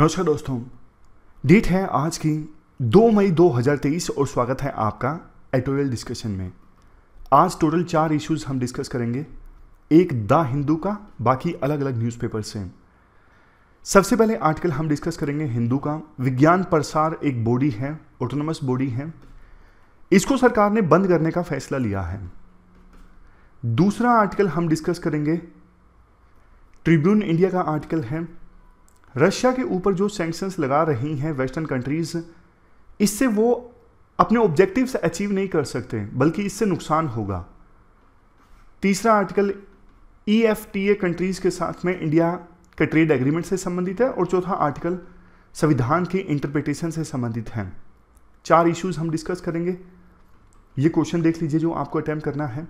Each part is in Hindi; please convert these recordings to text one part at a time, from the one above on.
नमस्कार दोस्तों डेट है आज की 2 मई 2023 और स्वागत है आपका एटोरियल डिस्कशन में आज टोटल चार इश्यूज हम डिस्कस करेंगे एक द हिंदू का बाकी अलग अलग न्यूज़पेपर से सबसे पहले आर्टिकल हम डिस्कस करेंगे हिंदू का विज्ञान प्रसार एक बॉडी है ऑटोनमस बॉडी है इसको सरकार ने बंद करने का फैसला लिया है दूसरा आर्टिकल हम डिस्कस करेंगे ट्रिब्यून इंडिया का आर्टिकल है रशिया के ऊपर जो सेंक्शंस लगा रही हैं वेस्टर्न कंट्रीज़ इससे वो अपने ऑब्जेक्टिव अचीव नहीं कर सकते बल्कि इससे नुकसान होगा तीसरा article E F T A countries के साथ में इंडिया के ट्रेड एग्रीमेंट से संबंधित है और चौथा आर्टिकल संविधान के इंटरप्रिटेशन से संबंधित है चार इश्यूज हम डिस्कस करेंगे ये क्वेश्चन देख लीजिए जो आपको अटैम्प्ट करना है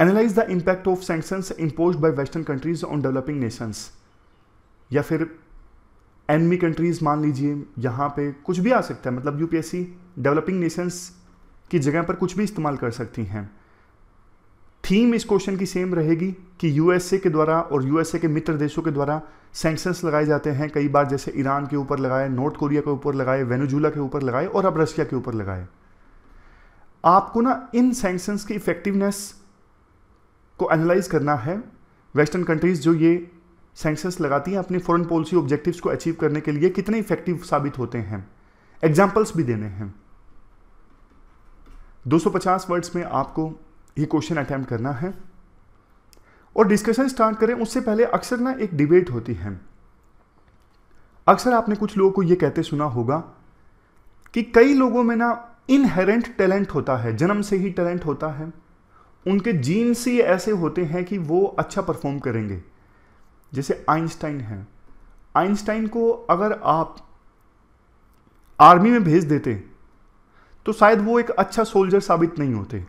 analyse the impact of sanctions impose by western countries on developing nations या फिर एनमी कंट्रीज़ मान लीजिए यहाँ पे कुछ भी आ सकता है मतलब यूपीएससी डेवलपिंग नेशंस की जगह पर कुछ भी इस्तेमाल कर सकती हैं थीम इस क्वेश्चन की सेम रहेगी कि यूएसए के द्वारा और यूएसए के मित्र देशों के द्वारा सेंक्शंस लगाए जाते हैं कई बार जैसे ईरान के ऊपर लगाए नॉर्थ कोरिया के ऊपर लगाए वेनेजुला के ऊपर लगाए और अब रशिया के ऊपर लगाए आपको ना इन सेंक्शंस की इफेक्टिवनेस को एनालाइज करना है वेस्टर्न कंट्रीज जो ये सेंसस लगाती हैं अपनी फॉरेन पॉलिसी ऑब्जेक्टिव्स को अचीव करने के लिए कितने इफेक्टिव साबित होते हैं एग्जाम्पल्स भी देने हैं 250 वर्ड्स में आपको ये क्वेश्चन अटैम्प्ट करना है और डिस्कशन स्टार्ट करें उससे पहले अक्सर ना एक डिबेट होती है अक्सर आपने कुछ लोगों को यह कहते सुना होगा कि कई लोगों में ना इनहेरेंट टैलेंट होता है जन्म से ही टैलेंट होता है उनके जीन्स ही ऐसे होते हैं कि वो अच्छा परफॉर्म करेंगे जैसे आइंस्टाइन हैं आइंस्टाइन को अगर आप आर्मी में भेज देते तो शायद वो एक अच्छा सोल्जर साबित नहीं होते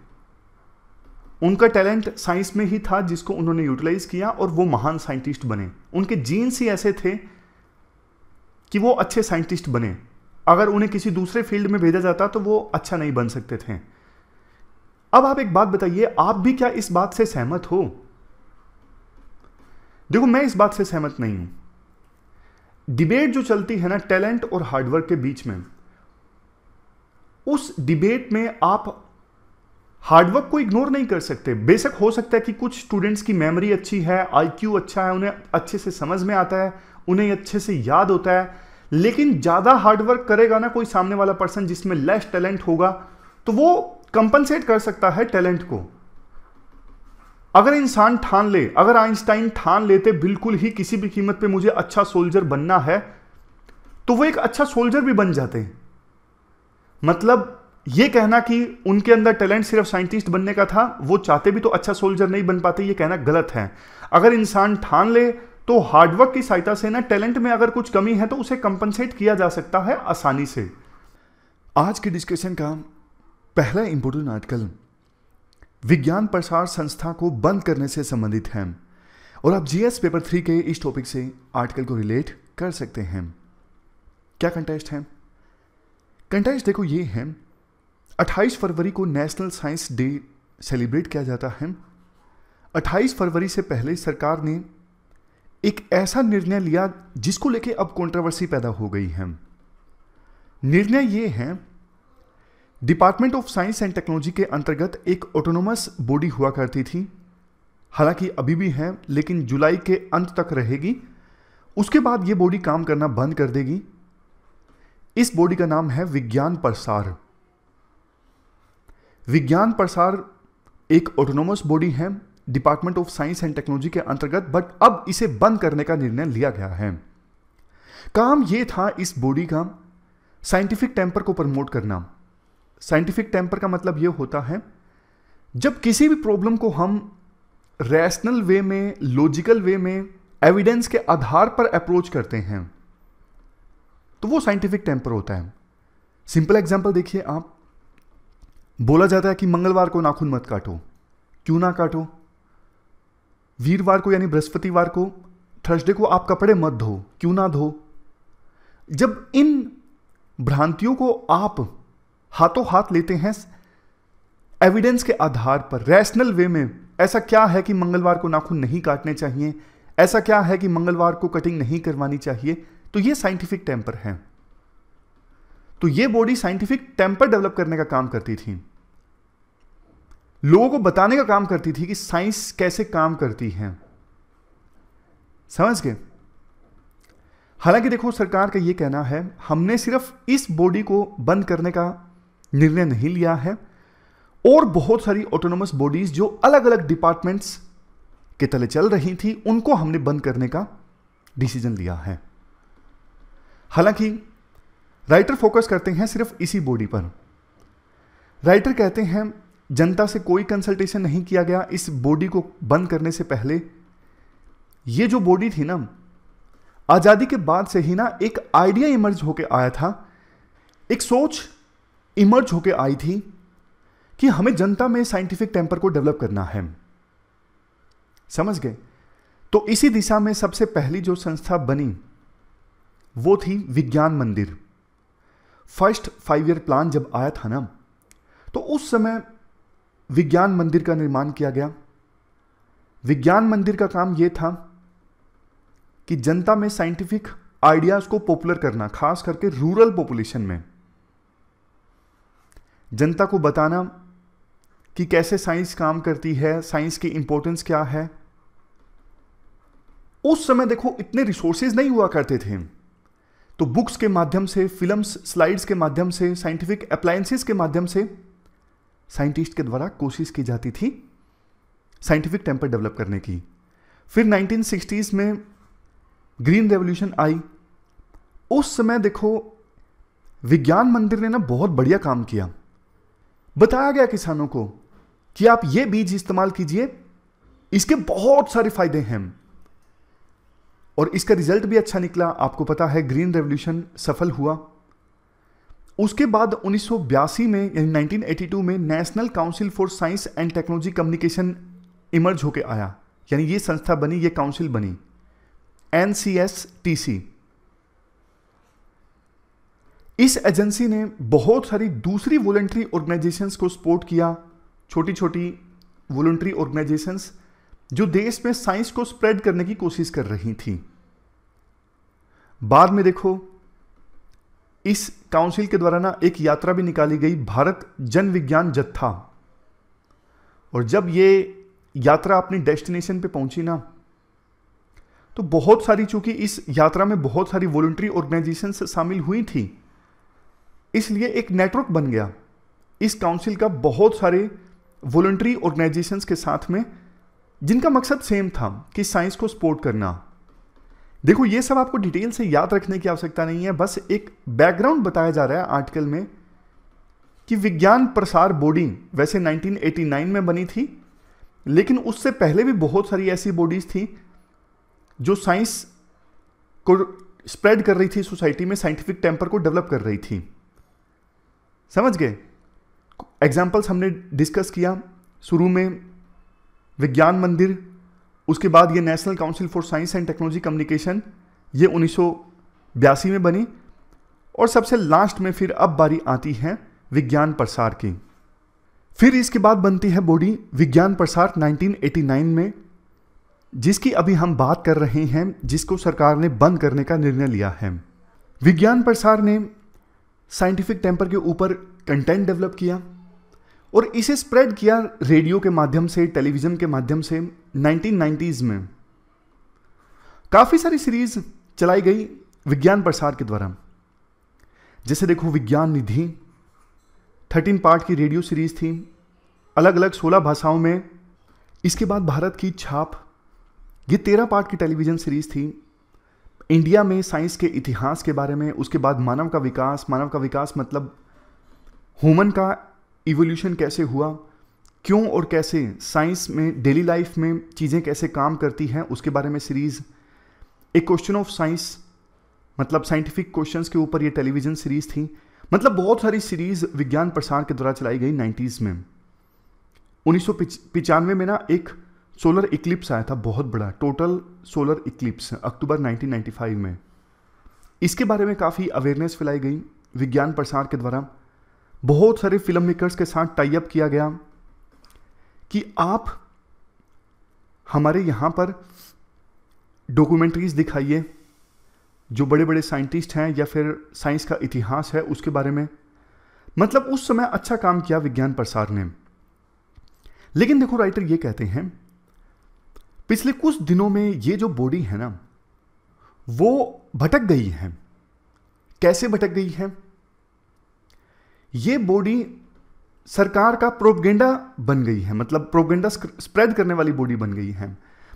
उनका टैलेंट साइंस में ही था जिसको उन्होंने यूटिलाइज किया और वो महान साइंटिस्ट बने उनके जीन्स ही ऐसे थे कि वो अच्छे साइंटिस्ट बने अगर उन्हें किसी दूसरे फील्ड में भेजा जाता तो वो अच्छा नहीं बन सकते थे अब आप एक बात बताइए आप भी क्या इस बात से सहमत हो देखो मैं इस बात से सहमत नहीं हूं डिबेट जो चलती है ना टैलेंट और हार्डवर्क के बीच में उस डिबेट में आप हार्डवर्क को इग्नोर नहीं कर सकते बेशक हो सकता है कि कुछ स्टूडेंट्स की मेमोरी अच्छी है आईक्यू अच्छा है उन्हें अच्छे से समझ में आता है उन्हें अच्छे से याद होता है लेकिन ज़्यादा हार्डवर्क करेगा ना कोई सामने वाला पर्सन जिसमें लेस टैलेंट होगा तो वो कंपनसेट कर सकता है टैलेंट को अगर इंसान ठान ले अगर आइंस्टाइन ठान लेते बिल्कुल ही किसी भी कीमत पे मुझे अच्छा सोल्जर बनना है तो वो एक अच्छा सोल्जर भी बन जाते हैं मतलब ये कहना कि उनके अंदर टैलेंट सिर्फ साइंटिस्ट बनने का था वो चाहते भी तो अच्छा सोल्जर नहीं बन पाते ये कहना गलत है अगर इंसान ठान ले तो हार्डवर्क की सहायता से ना टैलेंट में अगर कुछ कमी है तो उसे कंपनसेट किया जा सकता है आसानी से आज के डिस्कशन का पहला इंपोर्टेंट आर्टिकल विज्ञान प्रसार संस्था को बंद करने से संबंधित हैं और आप जीएस पेपर थ्री के इस टॉपिक से आर्टिकल को रिलेट कर सकते हैं क्या कंटेस्ट है कंटेस्ट देखो ये है 28 फरवरी को नेशनल साइंस डे सेलिब्रेट किया जाता है 28 फरवरी से पहले सरकार ने एक ऐसा निर्णय लिया जिसको लेके अब कंट्रोवर्सी पैदा हो गई है निर्णय ये है department of science and technology के अंतर्गत एक ऑटोनोमस बॉडी हुआ करती थी हालांकि अभी भी है लेकिन जुलाई के अंत तक रहेगी उसके बाद यह बॉडी काम करना बंद कर देगी इस बॉडी का नाम है विज्ञान प्रसार विज्ञान प्रसार एक ऑटोनोमस बॉडी है department of science and technology के अंतर्गत बट अब इसे बंद करने का निर्णय लिया गया है काम यह था इस बॉडी का साइंटिफिक टेम्पर को प्रमोट करना साइंटिफिक टेम्पर का मतलब ये होता है जब किसी भी प्रॉब्लम को हम रैशनल वे में लॉजिकल वे में एविडेंस के आधार पर अप्रोच करते हैं तो वो साइंटिफिक टेम्पर होता है सिंपल एग्जांपल देखिए आप बोला जाता है कि मंगलवार को नाखून मत काटो क्यों ना काटो वीरवार को यानी बृहस्पतिवार को थर्सडे को आप कपड़े मत धो क्यों ना धो जब इन भ्रांतियों को आप हाथों हाथ लेते हैं एविडेंस के आधार पर रैशनल वे में ऐसा क्या है कि मंगलवार को नाखून नहीं काटने चाहिए ऐसा क्या है कि मंगलवार को कटिंग नहीं करवानी चाहिए तो ये साइंटिफिक टेम्पर है तो ये बॉडी साइंटिफिक टेम्पर डेवलप करने का काम करती थी लोगों को बताने का काम करती थी कि साइंस कैसे काम करती है समझ गए हालांकि देखो सरकार का यह कहना है हमने सिर्फ इस बॉडी को बंद करने का निर्णय नहीं लिया है और बहुत सारी ऑटोनोमस बॉडीज जो अलग अलग डिपार्टमेंट्स के तले चल रही थी उनको हमने बंद करने का डिसीजन लिया है हालांकि राइटर फोकस करते हैं सिर्फ इसी बॉडी पर राइटर कहते हैं जनता से कोई कंसल्टेशन नहीं किया गया इस बॉडी को बंद करने से पहले ये जो बॉडी थी ना आज़ादी के बाद से ही ना एक आइडिया इमर्ज होकर आया था एक सोच इमर्ज होकर आई थी कि हमें जनता में साइंटिफिक टेम्पर को डेवलप करना है समझ गए तो इसी दिशा में सबसे पहली जो संस्था बनी वो थी विज्ञान मंदिर फर्स्ट फाइव ईयर प्लान जब आया था ना तो उस समय विज्ञान मंदिर का निर्माण किया गया विज्ञान मंदिर का काम यह था कि जनता में साइंटिफिक आइडियाज़ को पॉपुलर करना खास करके रूरल पॉपुलेशन में जनता को बताना कि कैसे साइंस काम करती है साइंस की इंपॉर्टेंस क्या है उस समय देखो इतने रिसोर्सेज नहीं हुआ करते थे तो बुक्स के माध्यम से फिल्म्स स्लाइड्स के माध्यम से साइंटिफिक अप्लायंसेस के माध्यम से साइंटिस्ट के द्वारा कोशिश की जाती थी साइंटिफिक टेम्पर डेवलप करने की फिर 1960s में ग्रीन रेवोल्यूशन आई उस समय देखो विज्ञान मंदिर ने ना बहुत बढ़िया काम किया बताया गया किसानों को कि आप ये बीज इस्तेमाल कीजिए इसके बहुत सारे फायदे हैं और इसका रिजल्ट भी अच्छा निकला आपको पता है ग्रीन रेवोल्यूशन सफल हुआ उसके बाद उन्नीस में यानी 1982 में national council for science and technology communication emerge होकर आया यानी ये संस्था बनी ये काउंसिल बनी N C S T C इस एजेंसी ने बहुत सारी दूसरी वॉलेंट्री ऑर्गेनाइजेशंस को सपोर्ट किया छोटी छोटी वॉलेंट्री ऑर्गेनाइजेशंस जो देश में साइंस को स्प्रेड करने की कोशिश कर रही थी बाद में देखो इस काउंसिल के द्वारा ना एक यात्रा भी निकाली गई भारत जन विज्ञान जत्था और जब ये यात्रा अपनी डेस्टिनेशन पे पहुंची ना तो बहुत सारी चूंकि इस यात्रा में बहुत सारी वॉलंट्री ऑर्गेनाइजेशन शामिल हुई थी इसलिए एक नेटवर्क बन गया इस काउंसिल का बहुत सारे वॉल्ट्री ऑर्गेनाइजेशंस के साथ में जिनका मकसद सेम था कि साइंस को सपोर्ट करना देखो ये सब आपको डिटेल से याद रखने की आवश्यकता नहीं है बस एक बैकग्राउंड बताया जा रहा है आर्टिकल में कि विज्ञान प्रसार बॉडी वैसे 1989 में बनी थी लेकिन उससे पहले भी बहुत सारी ऐसी बॉडीज थी जो साइंस को स्प्रेड कर रही थी सोसाइटी में साइंटिफिक टेम्पर को डेवलप कर रही थी समझ गए एग्जाम्पल्स हमने डिस्कस किया शुरू में विज्ञान मंदिर उसके बाद ये national council for science and technology communication ये उन्नीस में बनी और सबसे लास्ट में फिर अब बारी आती है विज्ञान प्रसार की फिर इसके बाद बनती है बॉडी विज्ञान प्रसार 1989 में जिसकी अभी हम बात कर रहे हैं जिसको सरकार ने बंद करने का निर्णय लिया है विज्ञान प्रसार ने साइंटिफिक टेम्पर के ऊपर कंटेंट डेवलप किया और इसे स्प्रेड किया रेडियो के माध्यम से टेलीविज़न के माध्यम से नाइनटीन में काफ़ी सारी सीरीज चलाई गई विज्ञान प्रसार के द्वारा जैसे देखो विज्ञान निधि थर्टीन पार्ट की रेडियो सीरीज थी अलग अलग सोलह भाषाओं में इसके बाद भारत की छाप ये तेरह पार्ट की टेलीविज़न सीरीज थी इंडिया में साइंस के इतिहास के बारे में उसके बाद मानव का विकास मानव का विकास मतलब ह्यूमन का इवोल्यूशन कैसे हुआ क्यों और कैसे साइंस में डेली लाइफ में चीज़ें कैसे काम करती हैं उसके बारे में सीरीज़ एक क्वेश्चन ऑफ साइंस मतलब साइंटिफिक क्वेश्चंस के ऊपर ये टेलीविज़न सीरीज़ थी मतलब बहुत सारी सीरीज़ विज्ञान प्रसार के द्वारा चलाई गई नाइन्टीज़ में उन्नीस में ना एक सोलर इक्लिप्स आया था बहुत बड़ा टोटल सोलर इक्लिप्स अक्टूबर 1995 में इसके बारे में काफ़ी अवेयरनेस फैलाई गई विज्ञान प्रसार के द्वारा बहुत सारे फिल्म मेकर्स के साथ टाइप किया गया कि आप हमारे यहाँ पर डॉक्यूमेंट्रीज दिखाइए जो बड़े बड़े साइंटिस्ट हैं या फिर साइंस का इतिहास है उसके बारे में मतलब उस समय अच्छा काम किया विज्ञान प्रसार ने लेकिन देखो राइटर ये कहते हैं पिछले कुछ दिनों में ये जो बॉडी है ना वो भटक गई है कैसे भटक गई है ये बॉडी सरकार का प्रोपगेंडा बन गई है मतलब प्रोपगेंडा स्प्रेड करने वाली बॉडी बन गई है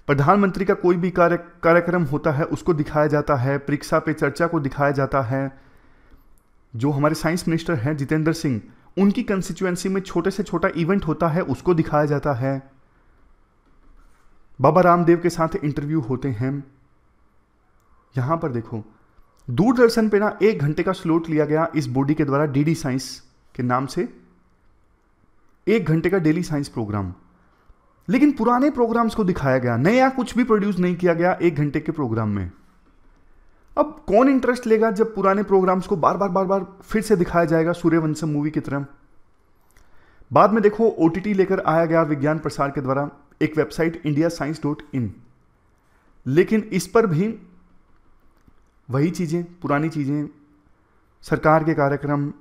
प्रधानमंत्री का कोई भी कार्य कार्यक्रम होता है उसको दिखाया जाता है परीक्षा पे चर्चा को दिखाया जाता है जो हमारे साइंस मिनिस्टर हैं जितेंद्र सिंह उनकी कंस्टिट्यूएंसी में छोटे से छोटा इवेंट होता है उसको दिखाया जाता है बाबा रामदेव के साथ इंटरव्यू होते हैं यहां पर देखो दूरदर्शन पे ना एक घंटे का स्लोट लिया गया इस बॉडी के द्वारा डीडी साइंस के नाम से एक घंटे का डेली साइंस प्रोग्राम लेकिन पुराने प्रोग्राम्स को दिखाया गया नया कुछ भी प्रोड्यूस नहीं किया गया एक घंटे के प्रोग्राम में अब कौन इंटरेस्ट लेगा जब पुराने प्रोग्राम्स को बार बार बार बार फिर से दिखाया जाएगा सूर्यवंशम मूवी की तरह बाद में देखो ओ लेकर आया गया विज्ञान प्रसार के द्वारा एक website India science dot in लेकिन इस पर भी वही चीज़ें पुरानी चीज़ें सरकार के कार्यक्रम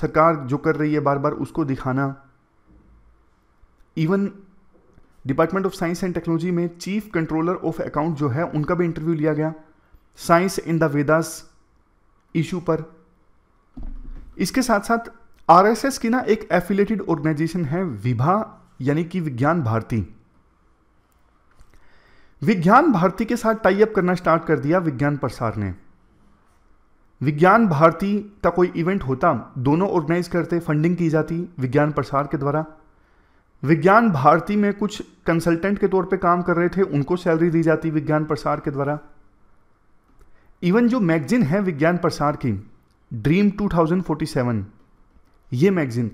सरकार जो कर रही है बार बार उसको दिखाना even department of science and technology में चीफ कंट्रोलर ऑफ अकाउंट जो है उनका भी इंटरव्यू लिया गया science in the Vedas issue पर इसके साथ साथ आरएसएस की ना एक एफिलेटेड ऑर्गेनाइजेशन है विभा यानी कि विज्ञान भारती विज्ञान भारती के साथ टाइप करना स्टार्ट कर दिया विज्ञान प्रसार ने विज्ञान भारती का कोई इवेंट होता दोनों ऑर्गेनाइज करते फंडिंग की जाती विज्ञान प्रसार के द्वारा विज्ञान भारती में कुछ कंसल्टेंट के तौर पे काम कर रहे थे उनको सैलरी दी जाती विज्ञान प्रसार के द्वारा इवन जो मैगजीन है विज्ञान प्रसार की ड्रीम 2047 ये मैगजीन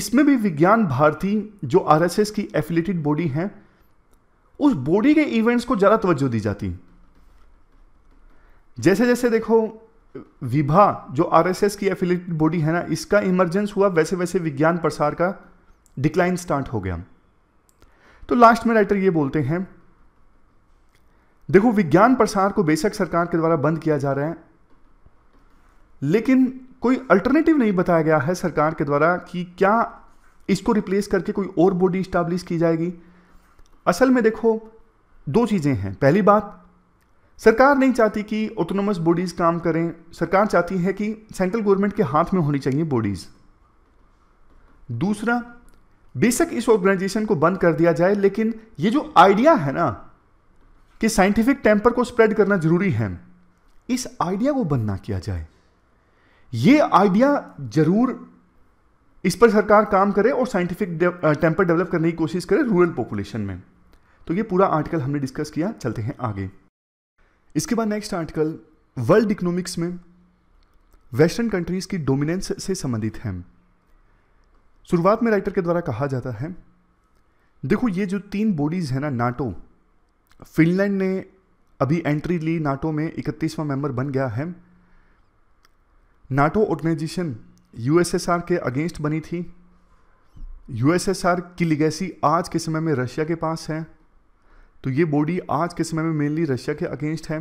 इसमें भी विज्ञान भारती जो आरएसएस की एफिलेटेड बॉडी है उस बॉडी के इवेंट्स को ज़्यादा तवज्जो दी जाती जैसे जैसे देखो विभा जो आरएसएस की एफिलेटेड बॉडी है ना इसका इमरजेंस हुआ वैसे वैसे विज्ञान प्रसार का डिक्लाइन स्टार्ट हो गया तो लास्ट में राइटर ये बोलते हैं देखो विज्ञान प्रसार को बेशक सरकार के द्वारा बंद किया जा रहा है लेकिन कोई अल्टरनेटिव नहीं बताया गया है सरकार के द्वारा कि क्या इसको रिप्लेस करके कोई और बॉडी स्टैब्लिश की जाएगी असल में देखो दो चीज़ें हैं पहली बात सरकार नहीं चाहती कि ऑटोनोमस बॉडीज़ काम करें सरकार चाहती है कि सेंट्रल गवर्नमेंट के हाथ में होनी चाहिए बॉडीज़ दूसरा बेशक इस ऑर्गेनाइजेशन को बंद कर दिया जाए लेकिन ये जो आइडिया है ना कि साइंटिफिक टेम्पर को स्प्रेड करना जरूरी है इस आइडिया को बंद ना किया जाए ये आइडिया जरूर इस पर सरकार काम करे और साइंटिफिक टेम्पर डेवलप करने की कोशिश करे रूरल पॉपुलेशन में तो ये पूरा आर्टिकल हमने डिस्कस किया चलते हैं आगे इसके बाद नेक्स्ट आर्टिकल वर्ल्ड इकोनॉमिक्स में वेस्टर्न कंट्रीज़ की डोमिनेंस से संबंधित है शुरुआत में राइटर के द्वारा कहा जाता है देखो ये जो तीन बॉडीज़ है ना नाटो फिनलैंड ने अभी एंट्री ली नाटो में इकतीसवां मेंबर बन गया है नाटो ऑर्गेनाइजेशन यूएसएसआर के अगेंस्ट बनी थी यूएसएसआर की लिगेसी आज के समय में रशिया के पास है तो ये बॉडी आज के समय में मेनली रशिया के अगेंस्ट है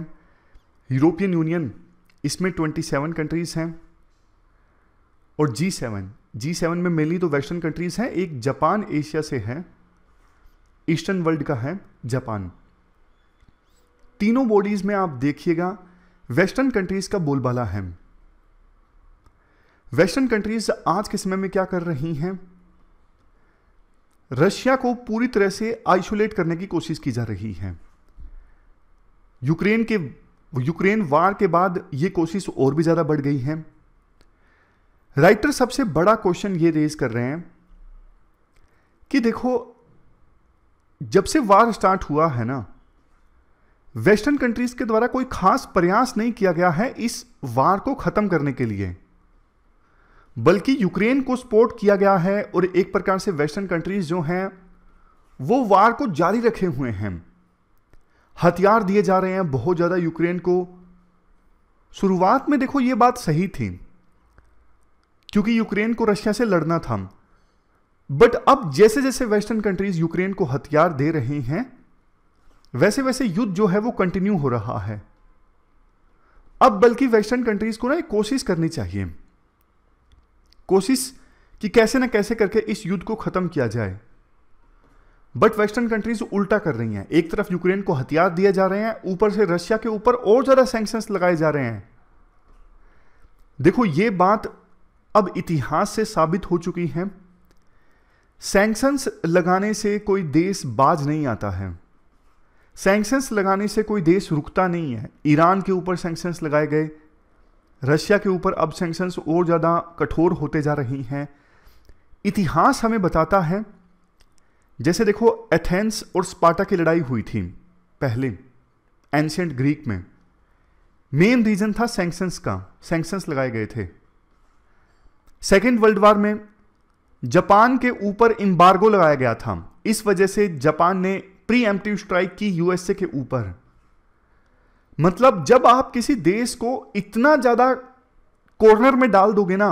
यूरोपियन यूनियन इसमें 27 कंट्रीज़ हैं और जी सेवन जी सेवन में मेनली तो वेस्टर्न कंट्रीज़ हैं एक जापान एशिया से है ईस्टर्न वर्ल्ड का है जापान तीनों बॉडीज़ में आप देखिएगा वेस्टर्न कंट्रीज़ का बोलबाला है वेस्टर्न कंट्रीज आज के समय में क्या कर रही हैं रशिया को पूरी तरह से आइसोलेट करने की कोशिश की जा रही है यूक्रेन के यूक्रेन वार के बाद ये कोशिश और भी ज़्यादा बढ़ गई है राइटर सबसे बड़ा क्वेश्चन ये रेज कर रहे हैं कि देखो जब से वार स्टार्ट हुआ है ना वेस्टर्न कंट्रीज के द्वारा कोई खास प्रयास नहीं किया गया है इस वार को ख़त्म करने के लिए बल्कि यूक्रेन को सपोर्ट किया गया है और एक प्रकार से वेस्टर्न कंट्रीज जो हैं वो वार को जारी रखे हुए हैं हथियार दिए जा रहे हैं बहुत ज़्यादा यूक्रेन को शुरुआत में देखो ये बात सही थी क्योंकि यूक्रेन को रशिया से लड़ना था बट अब जैसे जैसे वेस्टर्न कंट्रीज यूक्रेन को हथियार दे रहे हैं वैसे वैसे युद्ध जो है वो कंटिन्यू हो रहा है अब बल्कि वेस्टर्न कंट्रीज को ना एक कोशिश करनी चाहिए कोशिश कि कैसे न कैसे करके इस युद्ध को ख़त्म किया जाए बट वेस्टर्न कंट्रीज उल्टा कर रही हैं एक तरफ यूक्रेन को हथियार दिए जा रहे हैं ऊपर से रशिया के ऊपर और ज़्यादा सैंक्शंस लगाए जा रहे हैं देखो ये बात अब इतिहास से साबित हो चुकी है सैंक्शंस लगाने से कोई देश बाज नहीं आता है सैंक्शंस लगाने से कोई देश रुकता नहीं है ईरान के ऊपर सैंक्शंस लगाए गए रशिया के ऊपर अब सेंक्शंस और ज़्यादा कठोर होते जा रही हैं इतिहास हमें बताता है जैसे देखो एथेंस और स्पार्टा की लड़ाई हुई थी पहले एंशेंट ग्रीक में मेन रीज़न था सेंक्शंस का सेंक्शंस लगाए गए थे सेकेंड वर्ल्ड वार में जापान के ऊपर इम्बार्गो लगाया गया था इस वजह से जापान ने प्री एम्प्टिव स्ट्राइक की यूएसए के ऊपर मतलब जब आप किसी देश को इतना ज्यादा कॉर्नर में डाल दोगे ना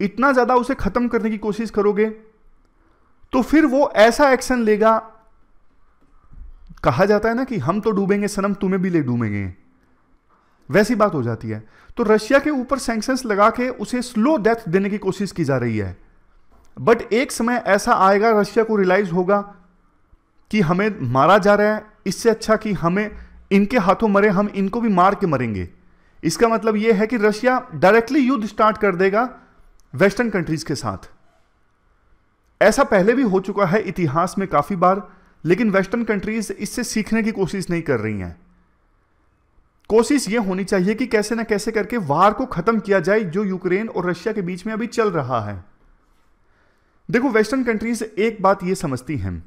इतना ज्यादा उसे खत्म करने की कोशिश करोगे तो फिर वो ऐसा एक्शन लेगा कहा जाता है ना कि हम तो डूबेंगे सनम तुम्हें भी ले डूबेंगे वैसी बात हो जाती है तो रशिया के ऊपर सैंक्शंस लगा के उसे स्लो डेथ देने की कोशिश की जा रही है बट एक समय ऐसा आएगा रशिया को रियलाइज होगा कि हमें मारा जा रहा है इससे अच्छा कि हमें इनके हाथों मरे हम इनको भी मार के मरेंगे इसका मतलब यह है कि रशिया डायरेक्टली युद्ध स्टार्ट कर देगा वेस्टर्न कंट्रीज के साथ ऐसा पहले भी हो चुका है इतिहास में काफी बार लेकिन वेस्टर्न कंट्रीज इससे सीखने की कोशिश नहीं कर रही हैं कोशिश यह होनी चाहिए कि कैसे ना कैसे करके वार को खत्म किया जाए जो यूक्रेन और रशिया के बीच में अभी चल रहा है देखो वेस्टर्न कंट्रीज एक बात यह समझती हैं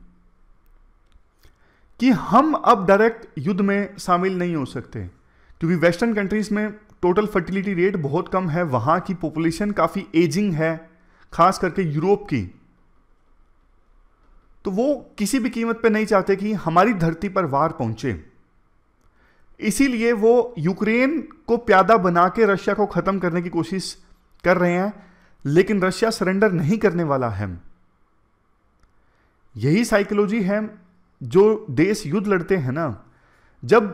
कि हम अब डायरेक्ट युद्ध में शामिल नहीं हो सकते क्योंकि वेस्टर्न कंट्रीज़ में टोटल फर्टिलिटी रेट बहुत कम है वहां की पॉपुलेशन काफ़ी एजिंग है खास करके यूरोप की तो वो किसी भी कीमत पे नहीं चाहते कि हमारी धरती पर वार पहुंचे इसीलिए वो यूक्रेन को प्यादा बना के रशिया को ख़त्म करने की कोशिश कर रहे हैं लेकिन रशिया सरेंडर नहीं करने वाला है यही साइकोलॉजी है जो देश युद्ध लड़ते हैं ना जब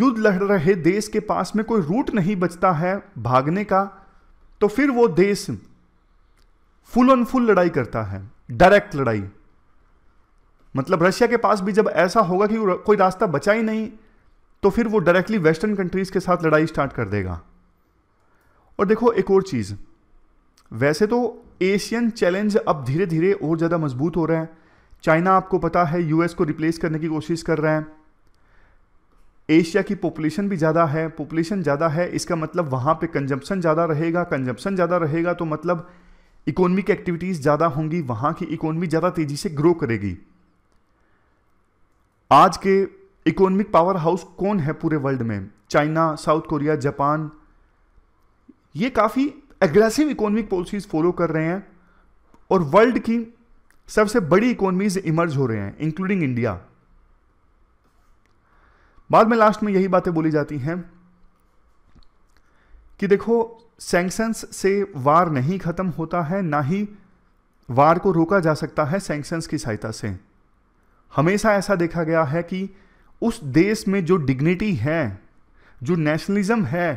युद्ध लड़ रहे देश के पास में कोई रूट नहीं बचता है भागने का तो फिर वो देश फुल ऑन फुल लड़ाई करता है डायरेक्ट लड़ाई मतलब रशिया के पास भी जब ऐसा होगा कि कोई रास्ता बचा ही नहीं तो फिर वो डायरेक्टली वेस्टर्न कंट्रीज के साथ लड़ाई स्टार्ट कर देगा और देखो एक और चीज़ वैसे तो एशियन चैलेंज अब धीरे धीरे और ज़्यादा मजबूत हो रहे हैं चाइना आपको पता है यूएस को रिप्लेस करने की कोशिश कर रहे हैं एशिया की पॉपुलेशन भी ज़्यादा है पॉपुलेशन ज़्यादा है इसका मतलब वहाँ पे कंजम्पशन ज़्यादा रहेगा कंजम्पशन ज़्यादा रहेगा तो मतलब इकोनॉमिक एक्टिविटीज़ ज़्यादा होंगी वहाँ की इकोनॉमी ज़्यादा तेज़ी से ग्रो करेगी आज के इकोनॉमिक पावर हाउस कौन है पूरे वर्ल्ड में चाइना साउथ कोरिया जापान ये काफ़ी एग्रेसिव इकोनॉमिक पॉलिसीज़ फॉलो कर रहे हैं और वर्ल्ड की सबसे बड़ी इकोनॉमीज इमर्ज हो रहे हैं इंक्लूडिंग इंडिया बाद में लास्ट में यही बातें बोली जाती हैं कि देखो सैंक्शंस से वार नहीं खत्म होता है ना ही वार को रोका जा सकता है सैंक्शंस की सहायता से हमेशा ऐसा देखा गया है कि उस देश में जो डिग्निटी है जो नेशनलिज्म है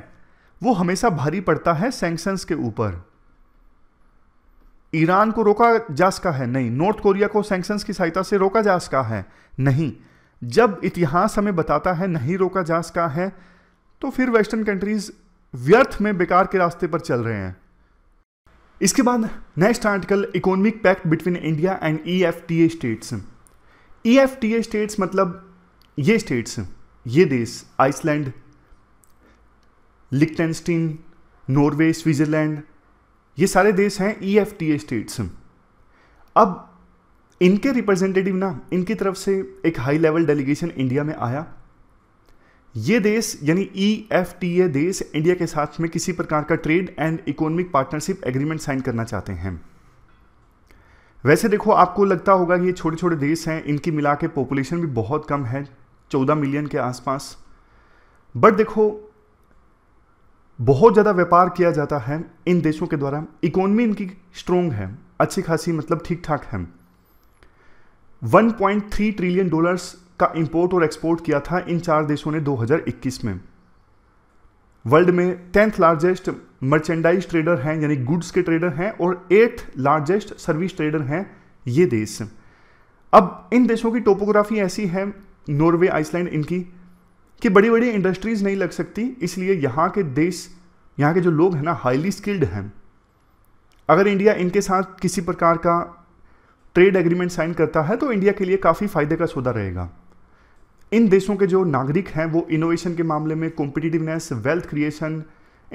वो हमेशा भारी पड़ता है सैंक्शंस के ऊपर ईरान को रोका जा सका है नहीं नॉर्थ कोरिया को सैंक्शंस की सहायता से रोका जा सका है नहीं जब इतिहास हमें बताता है नहीं रोका जा सका है तो फिर वेस्टर्न कंट्रीज व्यर्थ में बेकार के रास्ते पर चल रहे हैं इसके बाद next article economic pact between India and E F T A states E F T A states मतलब ये स्टेट्स ये देश आइसलैंड लिक्टेंस्टीन नॉर्वे स्विट्जरलैंड ये सारे देश हैं E F T A states अब इनके रिप्रेजेंटेटिव ना इनकी तरफ से एक हाई लेवल डेलीगेशन इंडिया में आया ये देश यानी ई एफ टी ए देश इंडिया के साथ में किसी प्रकार का trade and economic partnership agreement sign करना चाहते हैं वैसे देखो आपको लगता होगा कि ये छोटे छोटे देश हैं इनकी मिला के पॉपुलेशन भी बहुत कम है चौदह मिलियन के आसपास बट देखो बहुत ज़्यादा व्यापार किया जाता है इन देशों के द्वारा इकोनमी इनकी स्ट्रोंग है अच्छी खासी मतलब ठीक ठाक है 1.3 ट्रिलियन डॉलर्स का इंपोर्ट और एक्सपोर्ट किया था इन चार देशों ने 2021 में वर्ल्ड में टेंथ लार्जेस्ट मर्चेंडाइज ट्रेडर हैं यानी गुड्स के ट्रेडर हैं और एट्थ लार्जेस्ट सर्विस ट्रेडर हैं ये देश अब इन देशों की टोपोग्राफी ऐसी है नॉर्वे आइसलैंड इनकी कि बड़ी बड़ी इंडस्ट्रीज़ नहीं लग सकती इसलिए यहाँ के देश यहाँ के जो लोग हैं ना हाईली स्किल्ड हैं अगर इंडिया इनके साथ किसी प्रकार का ट्रेड एग्रीमेंट साइन करता है तो इंडिया के लिए काफ़ी फायदे का सौदा रहेगा इन देशों के जो नागरिक हैं वो इनोवेशन के मामले में कॉम्पिटिटिवनेस वेल्थ क्रिएशन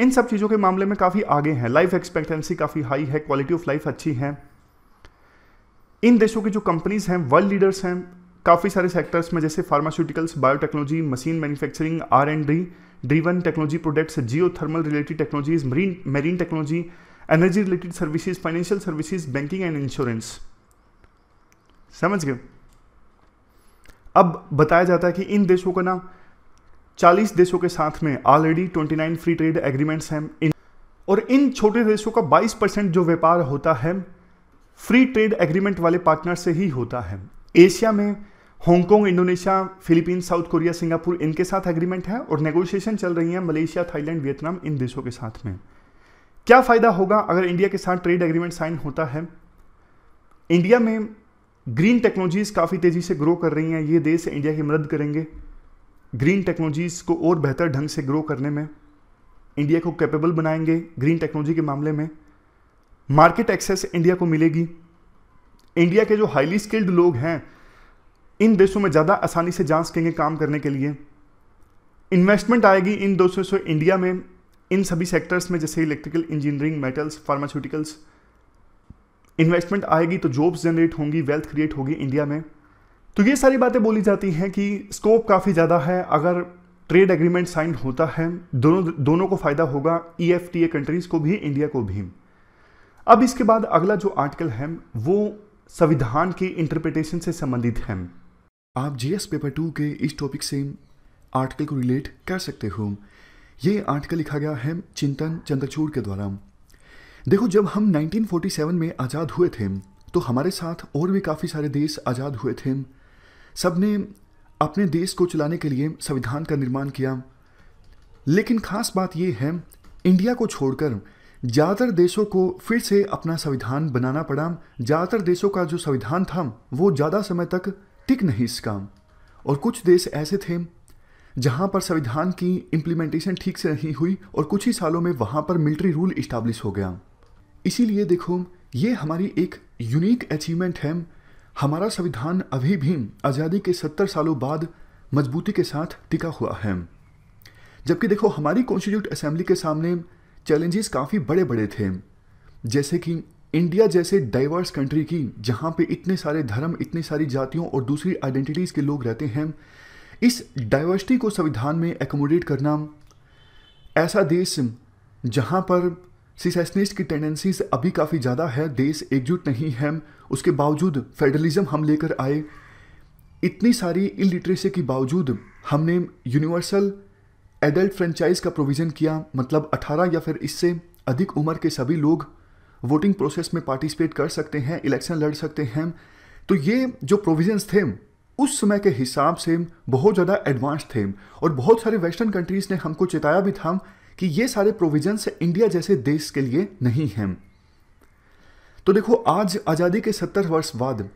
इन सब चीज़ों के मामले में काफ़ी आगे हैं लाइफ एक्सपेक्टेंसी काफ़ी हाई है क्वालिटी ऑफ लाइफ अच्छी है इन देशों की जो कंपनीज़ हैं वर्ल्ड लीडर्स हैं काफ़ी सारे सेक्टर्स में जैसे pharmaceuticals biotechnology machine manufacturing R and D driven technology products geothermal related technologies marine marine technology energy related services financial services banking and insurance समझ गए अब बताया जाता है कि इन देशों का ना 40 देशों के साथ में ऑलरेडी 29 फ्री ट्रेड एग्रीमेंट्स हैं इन और इन छोटे देशों का 22 परसेंट जो व्यापार होता है फ्री ट्रेड एग्रीमेंट वाले पार्टनर से ही होता है एशिया में Hong Kong Indonesia Philippines South Korea Singapore इनके साथ एग्रीमेंट है और नेगोशिएशन चल रही है मलेशिया थाईलैंड वियतनाम इन देशों के साथ में क्या फ़ायदा होगा अगर इंडिया के साथ ट्रेड एग्रीमेंट साइन होता है इंडिया में ग्रीन टेक्नोलॉजीज़ काफ़ी तेज़ी से ग्रो कर रही हैं ये देश इंडिया की मदद करेंगे ग्रीन टेक्नोलॉजीज़ को और बेहतर ढंग से ग्रो करने में इंडिया को कैपेबल बनाएंगे ग्रीन टेक्नोलॉजी के मामले में मार्केट एक्सेस इंडिया को मिलेगी इंडिया के जो हाईली स्किल्ड लोग हैं इन देशों में ज़्यादा आसानी से जा सकेंगे काम करने के लिए इन्वेस्टमेंट आएगी इन देशों से इंडिया में इन सभी सेक्टर्स में जैसे electrical engineering metals pharmaceuticals investment आएगी तो जॉब्स जनरेट होंगी वेल्थ क्रिएट होगी इंडिया में तो ये सारी बातें बोली जाती हैं कि स्कोप काफ़ी ज़्यादा है अगर ट्रेड एग्रीमेंट साइन होता है दोनों दोनों को फ़ायदा होगा E F T A countries को भी इंडिया को भी अब इसके बाद अगला जो आर्टिकल है वो संविधान की इंटरप्रिटेशन से संबंधित हैं आप जीएस पेपर टू के इस टॉपिक से आर्टिकल को रिलेट कर सकते हो ये आर्टिकल लिखा गया है चिंतन चंद्रचूड़ के द्वारा देखो जब हम 1947 में आज़ाद हुए थे तो हमारे साथ और भी काफ़ी सारे देश आज़ाद हुए थे सब ने अपने देश को चलाने के लिए संविधान का निर्माण किया लेकिन खास बात यह है इंडिया को छोड़कर ज़्यादातर देशों को फिर से अपना संविधान बनाना पड़ा ज़्यादातर देशों का जो संविधान था वो ज़्यादा समय तक टिक नहीं सका और कुछ देश ऐसे थे जहाँ पर संविधान की इम्प्लीमेंटेशन ठीक से नहीं हुई और कुछ ही सालों में वहाँ पर मिलिट्री रूल इस्टाब्लिश हो गया इसीलिए देखो ये हमारी एक यूनिक अचीवमेंट है हमारा संविधान अभी भी आज़ादी के सत्तर सालों बाद मजबूती के साथ टिका हुआ है जबकि देखो हमारी कॉन्स्टिट्यूट असेंबली के सामने चैलेंजेस काफ़ी बड़े बड़े थे जैसे कि इंडिया जैसे डाइवर्स कंट्री की जहाँ पे इतने सारे धर्म इतनी सारी जातियों और दूसरी आइडेंटिटीज़ के लोग रहते हैं इस डाइवर्सिटी को संविधान में एकोमोडेट करना ऐसा देश जहाँ पर सिसेसनिस्ट की टेंडेंसीज अभी काफ़ी ज़्यादा है देश एकजुट नहीं है उसके बावजूद फेडरलिज्म हम लेकर आए इतनी सारी इलिटरेसी के बावजूद हमने यूनिवर्सल एडल्ट फ्रेंचाइज का प्रोविज़न किया मतलब 18 या फिर इससे अधिक उम्र के सभी लोग वोटिंग प्रोसेस में पार्टिसिपेट कर सकते हैं इलेक्शन लड़ सकते हैं तो ये जो प्रोविजंस थे उस समय के हिसाब से बहुत ज़्यादा एडवांस थे और बहुत सारे वेस्टर्न कंट्रीज़ ने हमको चेताया भी था कि ये सारे प्रोविजंस इंडिया जैसे देश के लिए नहीं हैं तो देखो आज आज़ादी के सत्तर वर्ष बाद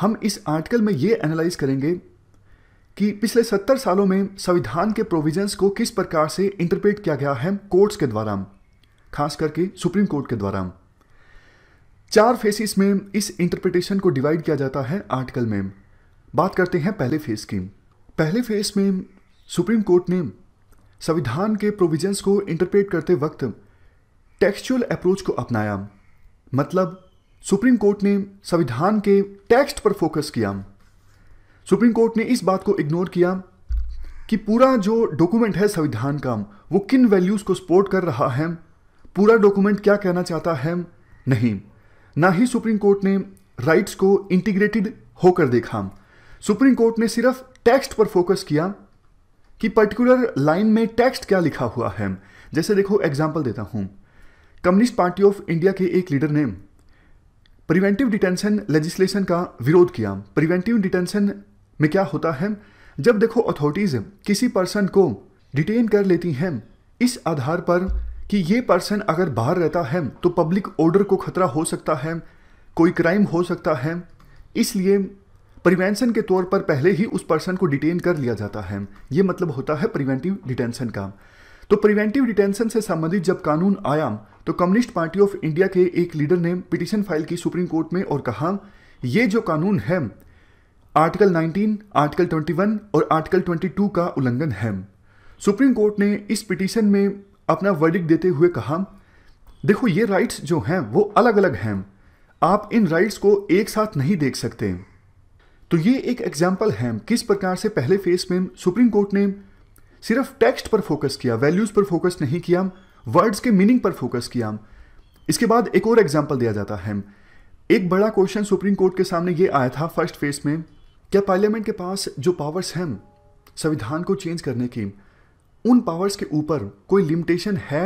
हम इस आर्टिकल में ये एनालाइज करेंगे कि पिछले सत्तर सालों में संविधान के प्रोविजंस को किस प्रकार से इंटरप्रेट किया गया है कोर्ट्स के द्वारा खास करके सुप्रीम कोर्ट के द्वारा चार फेसिस में इस इंटरप्रिटेशन को डिवाइड किया जाता है आर्टिकल में बात करते हैं पहले फेस की पहले फेस में सुप्रीम कोर्ट ने संविधान के प्रोविजंस को इंटरप्रेट करते वक्त टेक्सचुअल अप्रोच को अपनाया मतलब सुप्रीम कोर्ट ने संविधान के टेक्स्ट पर फोकस किया सुप्रीम कोर्ट ने इस बात को इग्नोर किया कि पूरा जो डॉक्यूमेंट है संविधान का वो किन वैल्यूज़ को सपोर्ट कर रहा है पूरा डॉक्यूमेंट क्या कहना चाहता है नहीं ना ही सुप्रीम कोर्ट ने राइट्स को इंटीग्रेटेड होकर देखा सुप्रीम कोर्ट ने सिर्फ टेक्स्ट पर फोकस किया कि पर्टिकुलर लाइन में टेक्स्ट क्या लिखा हुआ है जैसे देखो एग्जाम्पल देता हूं कम्युनिस्ट पार्टी ऑफ इंडिया के एक लीडर ने प्रिवेंटिव डिटेंशन लेजिस्लेशन का विरोध किया प्रिवेंटिव डिटेंशन में क्या होता है जब देखो अथॉरिटीज़ किसी पर्सन को डिटेन कर लेती हैं इस आधार पर कि ये पर्सन अगर बाहर रहता है तो पब्लिक ऑर्डर को खतरा हो सकता है कोई क्राइम हो सकता है इसलिए प्रिवेंशन के तौर पर पहले ही उस पर्सन को डिटेन कर लिया जाता है ये मतलब होता है प्रिवेंटिव डिटेंशन का तो प्रिवेंटिव डिटेंशन से संबंधित जब कानून आया तो कम्युनिस्ट पार्टी ऑफ इंडिया के एक लीडर ने पिटिशन फाइल की सुप्रीम कोर्ट में और कहा ये जो कानून है आर्टिकल 19, आर्टिकल 21 और आर्टिकल 22 का उल्लंघन है सुप्रीम कोर्ट ने इस पिटीशन में अपना वर्डिक देते हुए कहा देखो ये राइट्स जो हैं वो अलग अलग हैं आप इन राइट्स को एक साथ नहीं देख सकते तो ये एक एग्जाम्पल है किस प्रकार से पहले फेस में सुप्रीम कोर्ट ने सिर्फ टेक्स्ट पर फोकस किया वैल्यूज पर फोकस नहीं किया वर्ड्स के मीनिंग पर फोकस किया इसके बाद एक और एग्जाम्पल दिया जाता है एक बड़ा क्वेश्चन सुप्रीम कोर्ट के सामने ये आया था फर्स्ट फेस में क्या पार्लियामेंट के पास जो पावर्स हैं संविधान को चेंज करने की उन पावर्स के ऊपर कोई लिमिटेशन है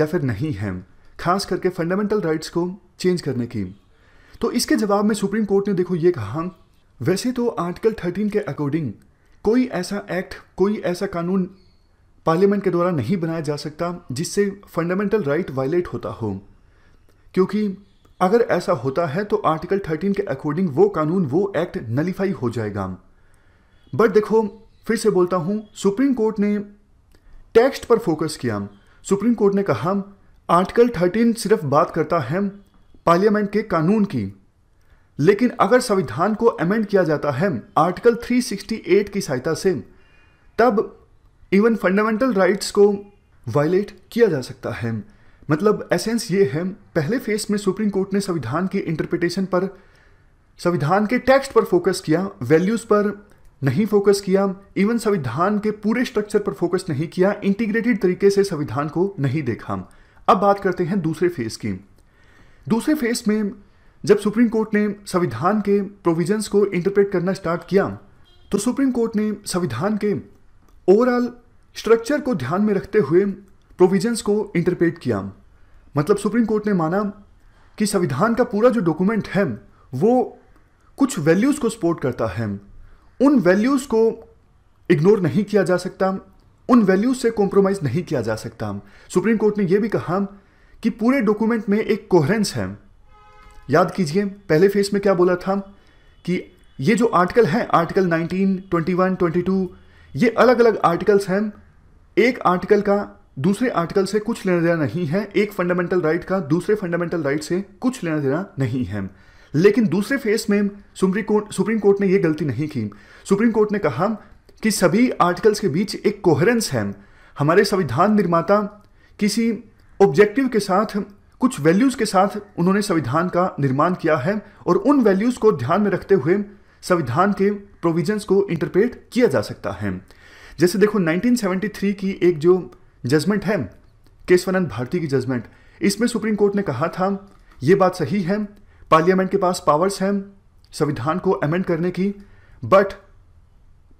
या फिर नहीं है खास करके फंडामेंटल राइट्स को चेंज करने की तो इसके जवाब में सुप्रीम कोर्ट ने देखो ये कहा वैसे तो आर्टिकल 13 के अकॉर्डिंग कोई ऐसा एक्ट कोई ऐसा कानून पार्लियामेंट के द्वारा नहीं बनाया जा सकता जिससे फंडामेंटल राइट वायलेट होता हो क्योंकि अगर ऐसा होता है तो आर्टिकल 13 के अकॉर्डिंग वो कानून वो एक्ट नलीफाई हो जाएगा बट देखो फिर से बोलता हूं सुप्रीम कोर्ट ने टेक्स्ट पर फोकस किया सुप्रीम कोर्ट ने कहा आर्टिकल 13 सिर्फ बात करता है पार्लियामेंट के कानून की लेकिन अगर संविधान को अमेंड किया जाता है आर्टिकल 368 की सहायता से तब इवन फंडामेंटल राइट्स को वायलेट किया जा सकता है मतलब एसेंस ये है पहले फेस में सुप्रीम कोर्ट ने संविधान के इंटरप्रिटेशन पर संविधान के टेक्स्ट पर फोकस किया वैल्यूज़ पर नहीं फोकस किया इवन संविधान के पूरे स्ट्रक्चर पर फोकस नहीं किया इंटीग्रेटेड तरीके से संविधान को नहीं देखा अब बात करते हैं दूसरे फेज की दूसरे फेज में जब सुप्रीम कोर्ट ने संविधान के प्रोविजंस को इंटरप्रेट करना स्टार्ट किया तो सुप्रीम कोर्ट ने संविधान के ओवरऑल स्ट्रक्चर को ध्यान में रखते हुए प्रोविजंस को इंटरप्रेट किया मतलब सुप्रीम कोर्ट ने माना कि संविधान का पूरा जो डॉक्यूमेंट है वो कुछ वैल्यूज़ को सपोर्ट करता है उन वैल्यूज़ को इग्नोर नहीं किया जा सकता उन वैल्यूज से कॉम्प्रोमाइज नहीं किया जा सकता सुप्रीम कोर्ट ने यह भी कहा कि पूरे डॉक्यूमेंट में एक कोहरेंस है याद कीजिए पहले फेस में क्या बोला था कि ये जो आर्टिकल है आर्टिकल 19, 21, 22 ये अलग अलग आर्टिकल्स हैं एक आर्टिकल का दूसरे आर्टिकल से कुछ लेना देना नहीं है एक फंडामेंटल राइट का दूसरे फंडामेंटल राइट से कुछ लेना देना नहीं है लेकिन दूसरे फेस में सुप्रीम कोर्ट सुप्रीम कोर्ट ने यह गलती नहीं की सुप्रीम कोर्ट ने कहा कि सभी आर्टिकल्स के बीच एक कोहरेंस है हमारे संविधान निर्माता किसी ऑब्जेक्टिव के साथ कुछ वैल्यूज़ के साथ उन्होंने संविधान का निर्माण किया है और उन वैल्यूज़ को ध्यान में रखते हुए संविधान के प्रोविजंस को इंटरप्रेट किया जा सकता है जैसे देखो 1973 की एक जो जजमेंट है केशवानंद भारती की जजमेंट इसमें सुप्रीम कोर्ट ने कहा था यह बात सही है पार्लियामेंट के पास पावर्स हैं संविधान को अमेंड करने की बट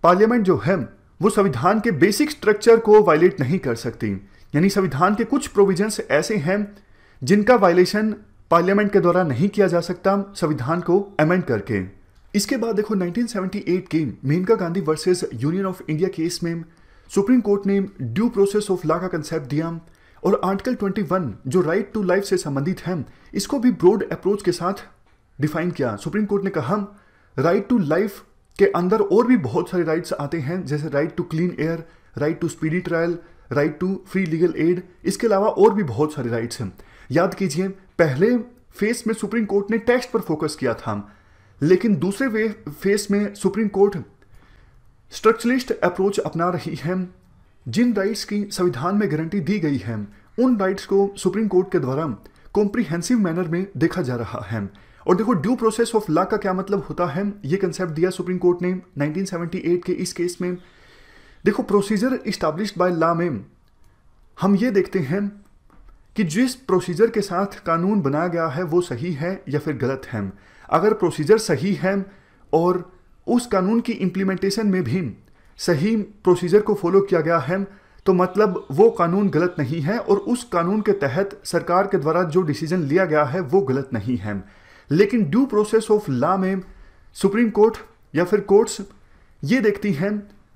पार्लियामेंट जो है वो संविधान के बेसिक स्ट्रक्चर को वायलेट नहीं कर सकती यानी संविधान के कुछ प्रोविजंस ऐसे हैं जिनका वायलेशन पार्लियामेंट के द्वारा नहीं किया जा सकता संविधान को अमेंड करके इसके बाद देखो 1978 के Menaka Gandhi versus Union of India case में सुप्रीम कोर्ट ने ड्यू प्रोसेस ऑफ लॉ का कंसेप्ट दिया और आर्टिकल 21 जो राइट टू लाइफ से संबंधित है इसको भी ब्रॉड अप्रोच के साथ डिफाइन किया सुप्रीम कोर्ट ने कहा राइट टू लाइफ के अंदर और भी बहुत सारे राइट्स आते हैं जैसे right to clean air right to speedy trial right to free legal aid इसके अलावा और भी बहुत सारे राइट्स हैं याद कीजिए पहले फेस में सुप्रीम कोर्ट ने टेक्स्ट पर फोकस किया था लेकिन दूसरे फेस में सुप्रीम कोर्ट स्ट्रक्चरलिस्ट अप्रोच अपना रही है जिन राइट्स की संविधान में गारंटी दी गई है उन राइट्स को सुप्रीम कोर्ट के द्वारा कॉम्प्रिहेंसिव मैनर में देखा जा रहा है और देखो ड्यू प्रोसेस ऑफ लॉ का क्या मतलब होता है ये कंसेप्ट दिया सुप्रीम कोर्ट ने 1978 के इस केस में देखो प्रोसीजर इस्टाब्लिश बाय लॉ में हम ये देखते हैं कि जिस प्रोसीजर के साथ कानून बनाया गया है वो सही है या फिर गलत है अगर प्रोसीजर सही है और उस कानून की इम्प्लीमेंटेशन में भी सही प्रोसीजर को फॉलो किया गया है तो मतलब वो कानून गलत नहीं है और उस कानून के तहत सरकार के द्वारा जो डिसीजन लिया गया है वो गलत नहीं है लेकिन ड्यू प्रोसेस ऑफ लॉ में सुप्रीम कोर्ट या फिर कोर्ट्स ये देखती हैं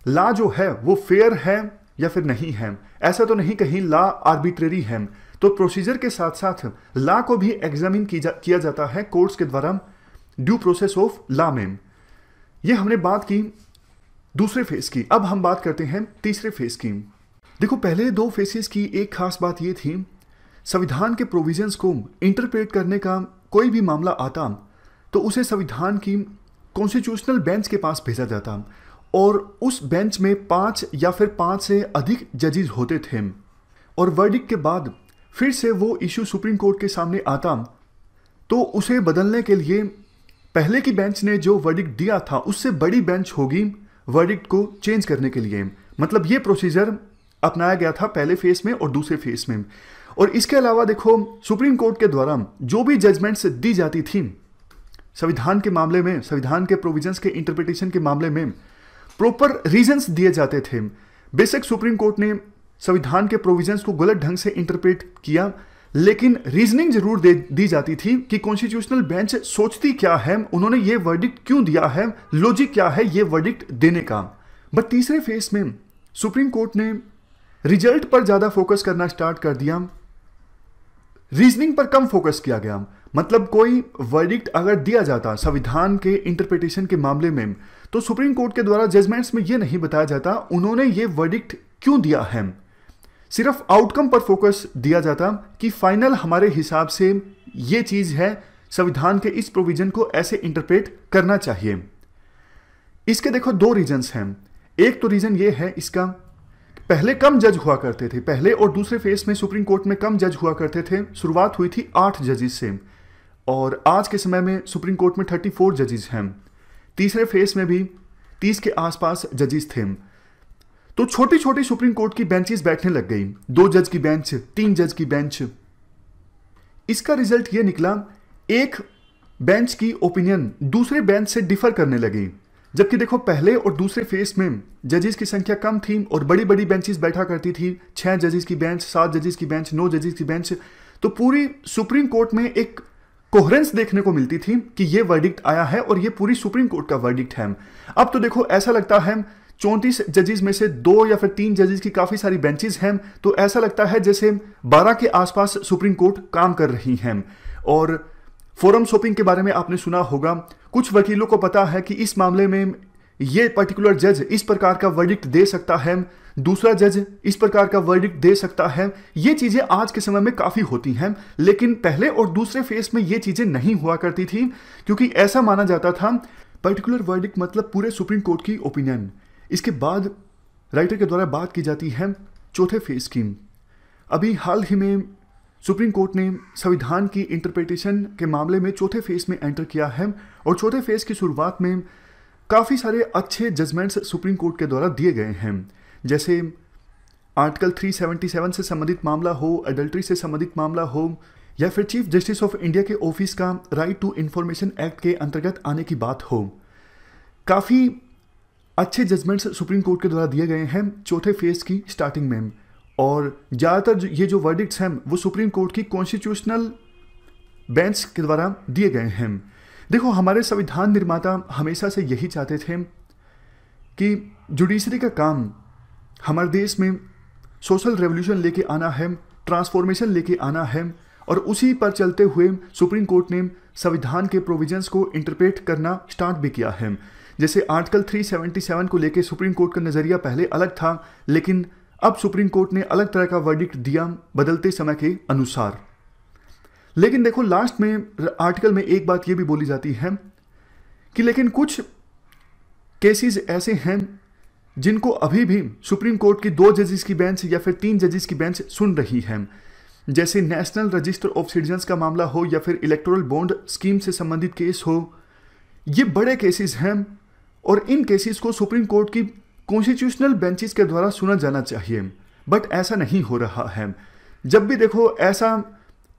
ला जो है वो फेयर है या फिर नहीं है ऐसा तो नहीं कहीं ला आर्बिट्रेरी है तो प्रोसीजर के साथ साथ ला को भी एग्जामिन किया जाता है कोर्ट्स के द्वारा ड्यू प्रोसेस ऑफ लॉ में ये हमने बात की दूसरे फेस की अब हम बात करते हैं तीसरे फेस की देखो पहले दो फेसेस की एक खास बात यह थी संविधान के प्रोविजंस को इंटरप्रेट करने का कोई भी मामला आता तो उसे संविधान की कॉन्स्टिट्यूशनल बेंच के पास भेजा जाता और उस बेंच में पांच या फिर पाँच से अधिक जजेज होते थे और वर्डिक के बाद फिर से वो इशू सुप्रीम कोर्ट के सामने आता तो उसे बदलने के लिए पहले की बेंच ने जो वर्डिक्ट दिया था उससे बड़ी बेंच होगी वर्डिक्ट को चेंज करने के लिए मतलब ये प्रोसीजर अपनाया गया था पहले फेस में और दूसरे फेस में और इसके अलावा देखो सुप्रीम कोर्ट के द्वारा जो भी जजमेंट्स दी जाती थी संविधान के मामले में संविधान के प्रोविजंस के इंटरप्रिटेशन के मामले में प्रॉपर रीजंस दिए जाते थे बेशक सुप्रीम कोर्ट ने संविधान के प्रोविजंस को गलत ढंग से इंटरप्रेट किया लेकिन रीजनिंग जरूर दे दी जाती थी कि कॉन्स्टिट्यूशनल बेंच सोचती क्या है उन्होंने ये वर्डिक्ट क्यों दिया है लॉजिक क्या है ये वर्डिक्ट देने का बट तीसरे फेज में सुप्रीम कोर्ट ने रिजल्ट पर ज़्यादा फोकस करना स्टार्ट कर दिया रीजनिंग पर कम फोकस किया गया मतलब कोई वर्डिक्ट अगर दिया जाता संविधान के इंटरप्रिटेशन के मामले में तो सुप्रीम कोर्ट के द्वारा जजमेंट्स में यह नहीं बताया जाता उन्होंने ये वर्डिक्ट क्यों दिया है सिर्फ आउटकम पर फोकस दिया जाता कि फाइनल हमारे हिसाब से ये चीज है संविधान के इस प्रोविजन को ऐसे इंटरप्रेट करना चाहिए इसके देखो दो रीजंस हैं एक तो रीजन ये है इसका पहले कम जज हुआ करते थे पहले और दूसरे फेस में सुप्रीम कोर्ट में कम जज हुआ करते थे शुरुआत हुई थी आठ जजेस से और आज के समय में सुप्रीम कोर्ट में थर्टी फोर जजेस हैं तीसरे फेस में भी तीस के आसपास जजेस थे तो छोटी छोटी सुप्रीम कोर्ट की बेंचेस बैठने लग गई दो जज की बेंच तीन जज की बेंच इसका रिजल्ट यह निकला एक बेंच की ओपिनियन दूसरे बेंच से डिफर करने लगी जबकि देखो पहले और दूसरे फेस में जजेस की संख्या कम थी और बड़ी बड़ी बेंचेस बैठा करती थी छह जजेस की बेंच सात जजेस की बेंच नौ जजेस की बेंच तो पूरी सुप्रीम कोर्ट में एक कोहरेंस देखने को मिलती थी कि यह वर्डिक्ट आया है और यह पूरी सुप्रीम कोर्ट का वर्डिक्ट है अब तो देखो ऐसा लगता है चौंतीस जजेस में से दो या फिर तीन जजेस की काफी सारी बेंचेस हैं तो ऐसा लगता है जैसे बारह के आसपास सुप्रीम कोर्ट काम कर रही हैं और फोरम शॉपिंग के बारे में आपने सुना होगा कुछ वकीलों को पता है कि इस मामले में ये पर्टिकुलर जज इस प्रकार का वर्डिक्ट दे सकता है दूसरा जज इस प्रकार का वर्डिक्ट दे सकता है ये चीज़ें आज के समय में काफ़ी होती हैं लेकिन पहले और दूसरे फेस में ये चीज़ें नहीं हुआ करती थी क्योंकि ऐसा माना जाता था पर्टिकुलर वर्डिक्ट मतलब पूरे सुप्रीम कोर्ट की ओपिनियन इसके बाद राइटर के द्वारा बात की जाती है चौथे फेज की अभी हाल ही में सुप्रीम कोर्ट ने संविधान की इंटरप्रिटेशन के मामले में चौथे फेज में एंटर किया है और चौथे फेज की शुरुआत में काफ़ी सारे अच्छे जजमेंट्स सुप्रीम कोर्ट के द्वारा दिए गए हैं जैसे आर्टिकल 377 से संबंधित मामला हो एडल्ट्री से संबंधित मामला हो या फिर चीफ जस्टिस ऑफ इंडिया के ऑफिस का राइट टू इन्फॉर्मेशन एक्ट के अंतर्गत आने की बात हो काफ़ी अच्छे जजमेंट्स सुप्रीम कोर्ट के द्वारा दिए गए हैं चौथे फेज की स्टार्टिंग में और ज़्यादातर ये जो वर्डिक्ट्स हैं वो सुप्रीम कोर्ट की कॉन्स्टिट्यूशनल बेंच के द्वारा दिए गए हैं देखो हमारे संविधान निर्माता हमेशा से यही चाहते थे कि जुडिशरी का काम हमारे देश में सोशल रेवोल्यूशन लेके आना है ट्रांसफॉर्मेशन लेके आना है और उसी पर चलते हुए सुप्रीम कोर्ट ने संविधान के प्रोविजंस को इंटरप्रेट करना स्टार्ट भी किया है जैसे आर्टिकल 377 को लेकर सुप्रीम कोर्ट का नज़रिया पहले अलग था लेकिन अब सुप्रीम कोर्ट ने अलग तरह का वर्डिक्ट दिया बदलते समय के अनुसार लेकिन देखो लास्ट में आर्टिकल में एक बात यह भी बोली जाती है कि लेकिन कुछ केसेस ऐसे हैं जिनको अभी भी सुप्रीम कोर्ट की दो जजेस की बेंच या फिर तीन जजेस की बेंच सुन रही है जैसे नेशनल रजिस्टर ऑफ सिटीजन का मामला हो या फिर इलेक्टोरल बॉन्ड स्कीम से संबंधित केस हो ये बड़े केसेस हैं और इन केसेस को सुप्रीम कोर्ट की कॉन्स्टिट्यूशनल बेंचेस के द्वारा सुना जाना चाहिए बट ऐसा नहीं हो रहा है जब भी देखो ऐसा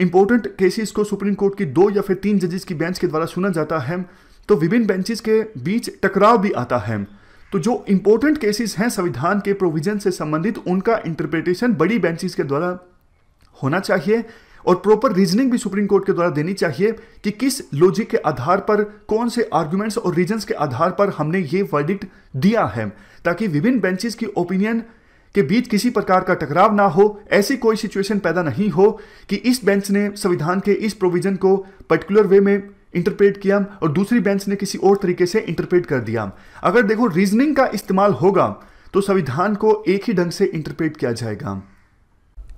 इंपॉर्टेंट केसेस को सुप्रीम कोर्ट की दो या फिर तीन जजेस की बेंच के द्वारा सुना जाता है तो विभिन्न बेंचेस के बीच टकराव भी आता है तो जो इंपॉर्टेंट केसेस हैं संविधान के प्रोविजन से संबंधित उनका इंटरप्रिटेशन बड़ी बेंचेस के द्वारा होना चाहिए और प्रॉपर रीजनिंग भी सुप्रीम कोर्ट के द्वारा देनी चाहिए कि किस लॉजिक के आधार पर कौन से आर्ग्यूमेंट्स और रीजंस के आधार पर हमने ये वर्डिक्ट दिया है ताकि विभिन्न बेंचेस की ओपिनियन के बीच किसी प्रकार का टकराव ना हो ऐसी कोई सिचुएशन पैदा नहीं हो कि इस बेंच ने संविधान के इस प्रोविजन को पर्टिकुलर वे में इंटरप्रेट किया और दूसरी बेंच ने किसी और तरीके से इंटरप्रेट कर दिया अगर देखो रीजनिंग का इस्तेमाल होगा तो संविधान को एक ही ढंग से इंटरप्रेट किया जाएगा